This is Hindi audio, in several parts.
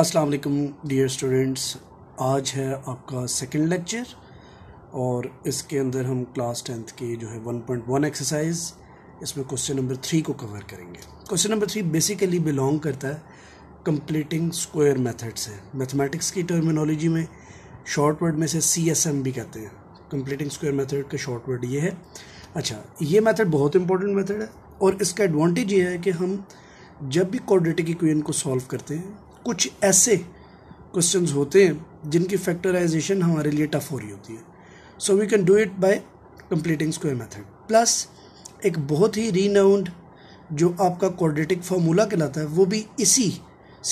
अस्सलाम वालेकुम डियर स्टूडेंट्स आज है आपका सेकंड लेक्चर और इसके अंदर हम क्लास टेंथ की जो है 1.1 एक्सरसाइज इसमें क्वेश्चन नंबर थ्री को कवर करेंगे question number three basically belong करता है कंप्लीटिंग स्क्वायर मेथड से मैथमेटिक्स की टर्मिनोलॉजी में शॉर्ट वर्ड में से सी एस एम भी कहते हैं कम्प्लीटिंग स्क्वायर मैथड का शॉर्ट वर्ड ये है अच्छा ये मैथड बहुत इंपॉर्टेंट मैथड है और इसका एडवांटेज ये है कि हम जब भी क्वाड्रेटिक इक्वेशन को सॉल्व करते हैं कुछ ऐसे क्वेश्चन होते हैं जिनकी फैक्टराइजेशन हमारे लिए टफ हो रही होती है so we can do it by completing square method plus एक बहुत ही रीनाउंड जो आपका क्वाड्रेटिक फार्मूला कहलाता है वो भी इसी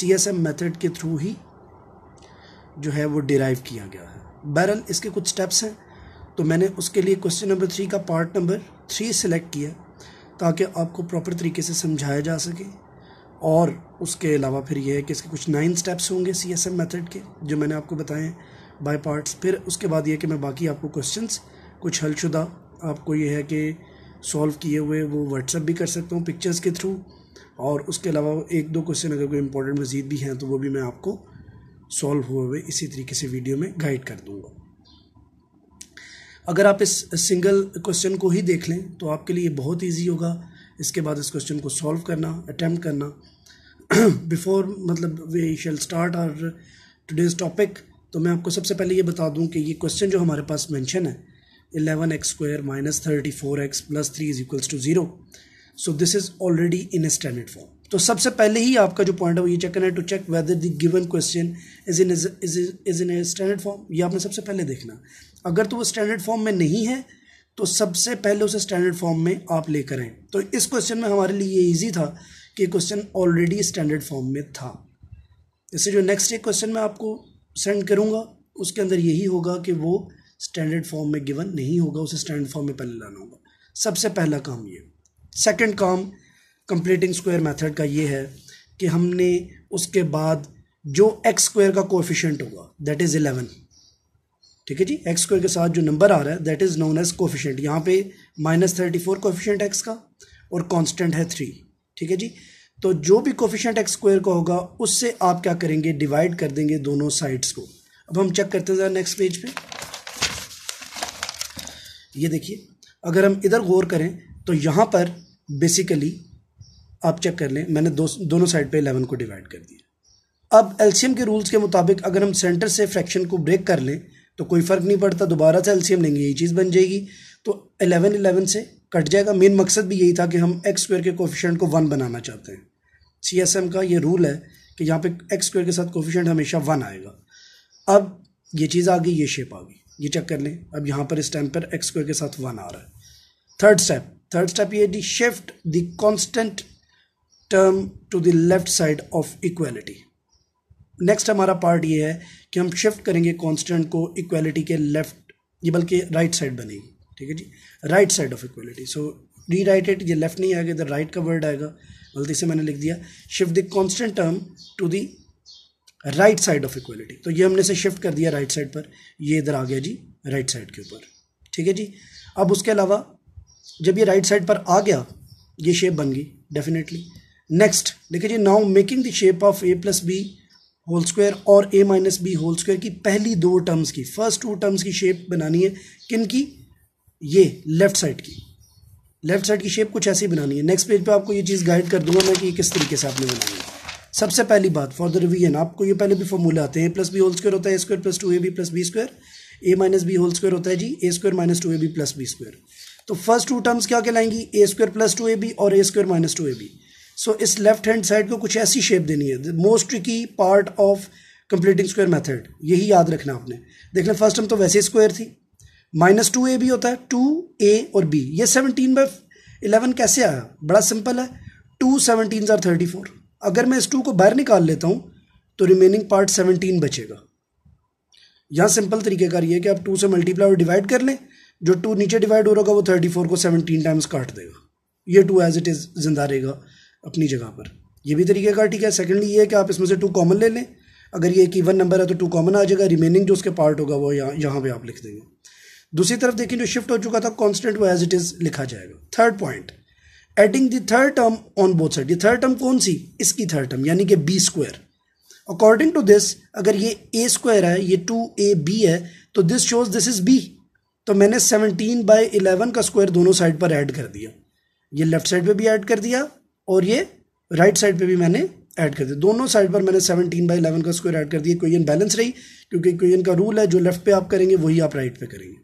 सी एस एम मैथड के थ्रू ही जो है वो डिराइव किया गया है बहरल इसके कुछ स्टेप्स हैं तो मैंने उसके लिए क्वेश्चन नंबर थ्री का पार्ट नंबर थ्री सेलेक्ट किया ताकि आपको प्रॉपर तरीके से समझाया जा सके और उसके अलावा फिर ये है कि इसके कुछ नाइन स्टेप्स होंगे सी एस एम मैथड के जो मैंने आपको बताए बाई पार्ट्स फिर उसके बाद ये कि मैं बाकी आपको क्वेश्चन कुछ हलशुदा आपको ये है कि सॉल्व किए हुए वो व्हाट्सअप भी कर सकता हूँ पिक्चर्स के थ्रू और उसके अलावा एक दो क्वेश्चन अगर कोई इंपॉर्टेंट मज़ीद भी हैं तो वो भी मैं आपको सॉल्व हुए हुए इसी तरीके से वीडियो में गाइड कर दूँगा अगर आप इस सिंगल क्वेश्चन को ही देख लें तो आपके लिए बहुत ईजी होगा इसके बाद इस क्वेश्चन को सॉल्व करना अटैम्प्ट करना बिफोर मतलब we shall start our today's topic तो मैं आपको सबसे पहले ये बता दूं कि ये क्वेश्चन जो हमारे पास मेंशन है eleven X square minus thirty four X plus three is equals to zero so this is already in a standard form तो सबसे पहले ही आपका जो पॉइंट है वो ये चेक करना है to check whether the given question is in is in a standard form ये आपने सबसे पहले देखना अगर तो वो स्टैंडर्ड फॉर्म में नहीं है तो सबसे पहले उसे स्टैंडर्ड फॉर्म में आप लेकर आए तो इस क्वेश्चन में हमारे लिए ये ईजी था कि क्वेश्चन ऑलरेडी स्टैंडर्ड फॉर्म में था इससे जो नेक्स्ट एक क्वेश्चन मैं आपको सेंड करूँगा उसके अंदर यही होगा कि वो स्टैंडर्ड फॉर्म में गिवन नहीं होगा उसे स्टैंडर्ड फॉर्म में पहले लाना होगा सबसे पहला काम ये सेकंड काम कंप्लीटिंग स्क्वायर मेथड का ये है कि हमने उसके बाद जो एक्स स्क्वायर का कोफिशेंट होगा दैट इज़ इलेवन ठीक है जी एक्स स्क्वायर के साथ जो नंबर आ रहा है that is known as coefficient यहाँ पे minus thirty four coefficient X का और कांस्टेंट है थ्री ठीक है जी तो जो भी कोफिशेंट एक्स स्क्वायर का होगा उससे आप क्या करेंगे डिवाइड कर देंगे दोनों साइड्स को अब हम चेक करते हैं नेक्स्ट पेज पे ये देखिए अगर हम इधर गौर करें तो यहाँ पर बेसिकली आप चेक कर लें मैंने दो दोनों साइड पे इलेवन को डिवाइड कर दिया अब एलसीएम के रूल्स के मुताबिक अगर हम सेंटर से फ्रैक्शन को ब्रेक कर लें तो कोई फ़र्क नहीं पड़ता दोबारा से एलसीएम लेंगे यही चीज़ बन जाएगी तो एलेवन एलेवन से कट जाएगा मेन मकसद भी यही था कि हम एक्स स्क्वेयर के कोफिशेंट को वन बनाना चाहते हैं सी एस एम का ये रूल है कि यहाँ पे एक्स स्क्वेयर के साथ कोफिशेंट हमेशा वन आएगा अब ये चीज़ आ गई ये शेप आ गई ये चेक कर लें अब यहाँ पर इस टाइम पर एक्स स्क्र के साथ वन आ रहा है थर्ड स्टेप थर्ड स्टेप ये the shift the constant term to the left side of equality next हमारा पार्ट ये है कि हम शिफ्ट करेंगे कांस्टेंट को इक्वालिटी के लेफ्ट ये बल्कि राइट साइड बनेगी ठीक है जी right side of equality so rewrite it ये लेफ्ट नहीं आएगा इधर राइट का वर्ड आएगा गलती से मैंने लिख दिया shift the constant term to the right side of equality तो ये हमने से शिफ्ट कर दिया राइट साइड पर ये इधर आ गया जी राइट साइड के ऊपर ठीक है जी अब उसके अलावा जब ये राइट साइड पर आ गया ये शेप बन गई डेफिनेटली नेक्स्ट देखिए जी now making the shape of a plus b whole square और a minus b whole square की पहली दो टर्म्स की फर्स्ट टू टर्म्स की शेप बनानी है किन की ये लेफ्ट साइड की लेफ्ट साइड की शेप कुछ ऐसी बनानी है नेक्स्ट पेज पे आपको ये चीज़ गाइड कर दूंगा मैं कि किस तरीके से आपने बनानी है सबसे पहली बात फॉर द रिवीजन आपको ये पहले भी फॉर्मूला आते हैं प्लस बी होल स्क्वायर होता है a square plus two a b plus b square a minus b whole square होता है जी a square minus two a b plus b square तो फर्स्ट टू टर्म्स क्या कहलाएंगी a square plus two a b और a square minus two a b so इस लेफ्ट हैंड साइड को कुछ ऐसी शेप देनी है most tricky part of completing square method यही याद रखना आपने देख लें फर्स्ट हम तो वैसे स्क्वायर थी माइनस टू ए भी होता है टू ए और बी ये सेवनटीन बाई इलेवन कैसे आया बड़ा सिंपल है two seventeen are thirty four अगर मैं इस टू को बाहर निकाल लेता हूँ तो रिमेनिंग पार्ट सेवनटीन बचेगा यहाँ सिंपल तरीके का ये कि आप टू से मल्टीप्लाई और डिवाइड कर लें जो टू नीचे डिवाइड हो रहा होगा वो थर्टी फोर को सेवनटीन टाइम्स काट देगा ये टू एज इट इज़ जिंदा रहेगा अपनी जगह पर ये भी तरीके का ठीक है सेकेंडली ये है कि आप इसमें से टू कॉमन ले लें अगर ये कि वन नंबर है तो टू कॉमन आ जाएगा रिमेनिंग जो उसके पार्ट होगा वो यहाँ यहाँ पर आप लिख देंगे दूसरी तरफ देखें जो शिफ्ट हो चुका था कॉन्स्टेंट वो एज इट इज़ लिखा जाएगा third point adding the third term on both side ये थर्ड टर्म कौन सी इसकी थर्ड टर्म यानी कि b square according to this अगर ये ए स्क्वायर है ये टू ए बी है तो this shows this is b तो मैंने सेवनटीन बाई इलेवन का स्क्वायर दोनों साइड पर ऐड कर दिया ये लेफ्ट साइड पे भी ऐड कर दिया और ये राइट right साइड पे भी मैंने ऐड कर दिया दोनों साइड पर मैंने 17 बाई इलेवन का स्क्वायर ऐड कर दिया क्वेश्चन बैलेंस रही क्योंकि क्वेश्चन का रूल है जो लेफ्ट पे आप करेंगे वही आप राइट right पे करेंगे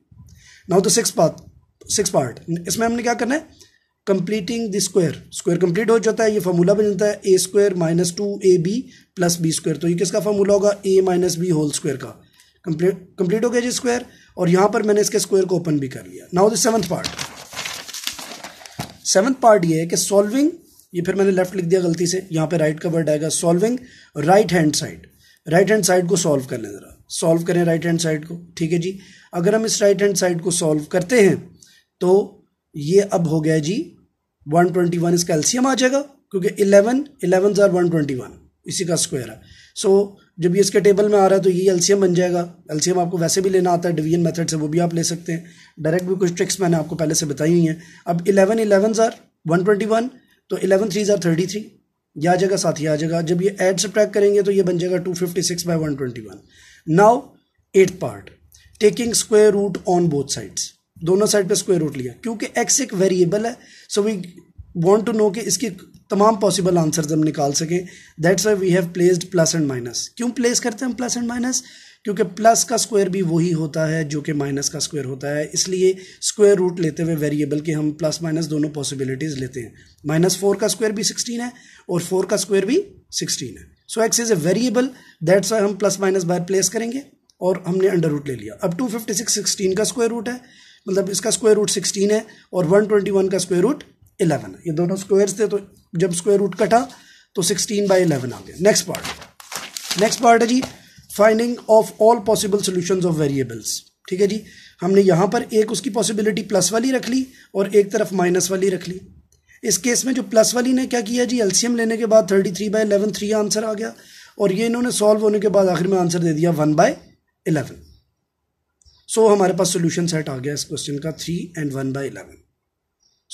नाउ तो सिक्स पार्ट सिक्स पार्ट इसमें हमने क्या करना है completing the square square complete हो जाता है ये फॉर्मूला बन जाता है a square minus two a b plus b square तो ये किसका फॉर्मूला होगा a minus b whole square का कंप्लीट कंप्लीट हो गया जी स्क्वायर और यहां पर मैंने इसके स्क्वायर को ओपन भी कर लिया now the seventh part seventh part ये है कि सॉल्विंग ये फिर मैंने लेफ्ट लिख दिया गलती से यहाँ पे राइट का वर्ड आएगा solving right hand side right hand side को सॉल्व कर लें ज़रा सॉल्व करें राइट हैंड साइड को ठीक है जी अगर हम इस राइट हैंड साइड को सॉल्व करते हैं तो ये अब हो गया जी 121 इसका एल्सीयम आ जाएगा क्योंकि 11 इलेवन ज़ार वन वन इसी का स्क्वायर है सो so, जब ये इसके टेबल में आ रहा है तो ये एल्सीयम बन जाएगा एल्सीयम आपको वैसे भी लेना आता है डिवीजन मेथड से वो भी आप ले सकते हैं डायरेक्ट भी कुछ ट्रिक्स मैंने आपको पहले से बताई हुई हैं अब इलेवन इलेवन ज़ार वन तो इलेवन थ्री ज़ार थर्टी थ्री यह आ जाएगा साथ ही आ जाएगा जब ये एड सब्ट्रैक्ट करेंगे तो ये बन जाएगा two fifty six by one twenty one now eight part taking square root on both sides दोनों साइड पे स्क्वेयर रूट लिया क्योंकि एक्स एक वेरिएबल है so we want to know कि इसके तमाम पॉसिबल आंसर्स हम निकाल सकें that's why we have placed plus and minus क्यों प्लेस करते हैं हम प्लस एंड माइनस क्योंकि प्लस का स्क्वायर भी वही होता है जो कि माइनस का स्क्वायर होता है इसलिए स्क्वायर रूट लेते हुए वेरिएबल के हम प्लस माइनस दोनों पॉसिबिलिटीज़ लेते हैं माइनस फोर का स्क्वायर भी सिक्सटीन है और फोर का स्क्वायर भी सिक्सटीन है so X is a variable that's हम प्लस माइनस बाहर प्लेस करेंगे और हमने अंडर रूट ले लिया अब टू फिफ्टी सिक्स सिक्सटीन का स्क्वायर रूट है मतलब इसका स्क्वायर रूट सिक्सटीन है और वन ट्वेंटी वन का स्क्वायर रूट इलेवन है ये दोनों स्क्वायर्स थे तो जब स्क्वायर रूट कटा तो सिक्सटीन बाई इलेवन आ गया नेक्स्ट पार्ट नेक्स्ट पार्ट है जी finding of all possible solution of variables ठीक है जी हमने यहाँ पर एक उसकी पॉसिबिलिटी प्लस वाली रख ली और एक तरफ माइनस वाली रख ली इस केस में जो प्लस वाली ने क्या किया जी एलसीएम लेने के बाद thirty three by eleven three answer आ गया और ये इन्होंने सॉल्व होने के बाद आखिर में आंसर दे दिया वन बाय इलेवन सो हमारे पास सोल्यूशन सेट आ गया इस क्वेश्चन का three and one by eleven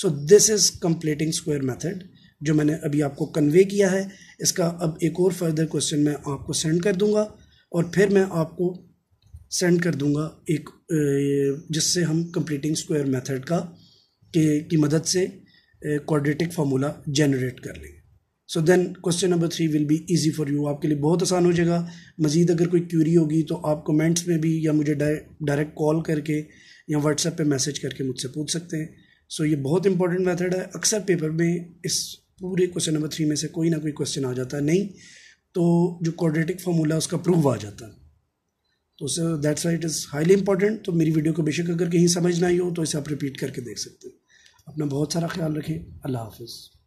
so this is completing square method जो मैंने अभी आपको कन्वे किया है इसका अब एक और फर्दर क्वेश्चन मैं आपको सेंड कर दूंगा और फिर मैं आपको सेंड कर दूंगा एक जिससे हम कंप्लीटिंग स्क्वायर मेथड का के की मदद से क्वाड्रेटिक फार्मूला जनरेट कर लेंगे so then question number three will be easy for you आपके लिए बहुत आसान हो जाएगा मज़ीद अगर कोई क्यूरी होगी तो आप कमेंट्स में भी या मुझे डायरेक्ट कॉल करके या व्हाट्सएप पे मैसेज करके मुझसे पूछ सकते हैं सो so, ये बहुत इंपॉर्टेंट मेथड है अक्सर पेपर में इस पूरे क्वेश्चन नंबर थ्री में से कोई ना कोई क्वेश्चन आ जाता है नहीं तो जो क्वाड्रेटिक फार्मूला उसका प्रूव आ जाता है तो sir that's why it is highly important तो मेरी वीडियो को बेशक अगर कहीं समझ नहीं आई हो तो इसे आप रिपीट करके देख सकते हैं अपना बहुत सारा ख्याल रखें अल्लाह हाफिज़